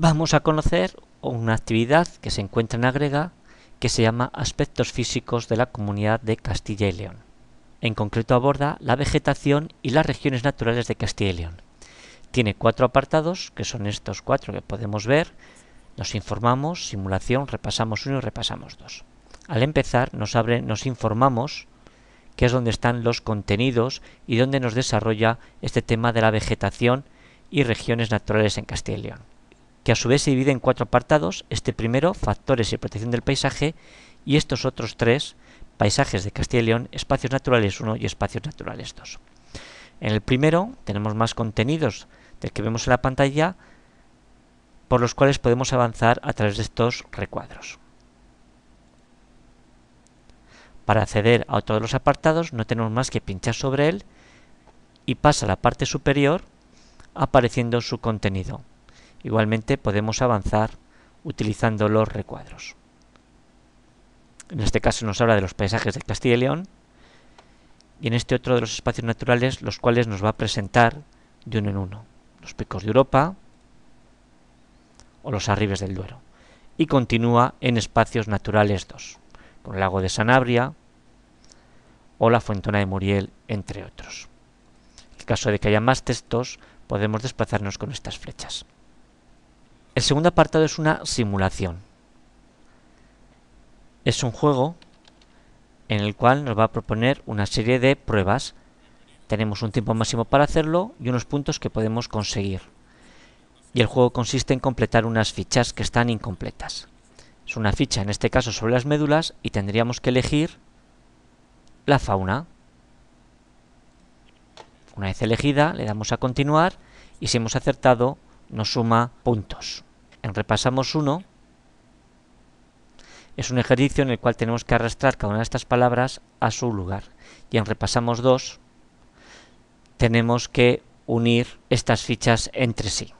vamos a conocer una actividad que se encuentra en Agrega que se llama Aspectos físicos de la comunidad de Castilla y León. En concreto aborda la vegetación y las regiones naturales de Castilla y León. Tiene cuatro apartados, que son estos cuatro que podemos ver. Nos informamos, simulación, repasamos uno y repasamos dos. Al empezar nos, abre, nos informamos que es donde están los contenidos y donde nos desarrolla este tema de la vegetación y regiones naturales en Castilla y León a su vez se divide en cuatro apartados, este primero, factores y protección del paisaje, y estos otros tres, paisajes de Castilla y León, espacios naturales 1 y espacios naturales 2. En el primero tenemos más contenidos del que vemos en la pantalla, por los cuales podemos avanzar a través de estos recuadros. Para acceder a otro de los apartados no tenemos más que pinchar sobre él y pasa a la parte superior apareciendo su contenido. Igualmente podemos avanzar utilizando los recuadros. En este caso nos habla de los paisajes de Castilla y León y en este otro de los espacios naturales los cuales nos va a presentar de uno en uno. Los picos de Europa o los arribes del Duero. Y continúa en espacios naturales dos, con el lago de Sanabria o la Fuentona de Muriel, entre otros. En caso de que haya más textos, podemos desplazarnos con estas flechas. El segundo apartado es una simulación. Es un juego en el cual nos va a proponer una serie de pruebas. Tenemos un tiempo máximo para hacerlo y unos puntos que podemos conseguir. Y el juego consiste en completar unas fichas que están incompletas. Es una ficha, en este caso, sobre las médulas y tendríamos que elegir la fauna. Una vez elegida, le damos a continuar y si hemos acertado, nos suma puntos. En repasamos 1 es un ejercicio en el cual tenemos que arrastrar cada una de estas palabras a su lugar. Y en repasamos 2 tenemos que unir estas fichas entre sí.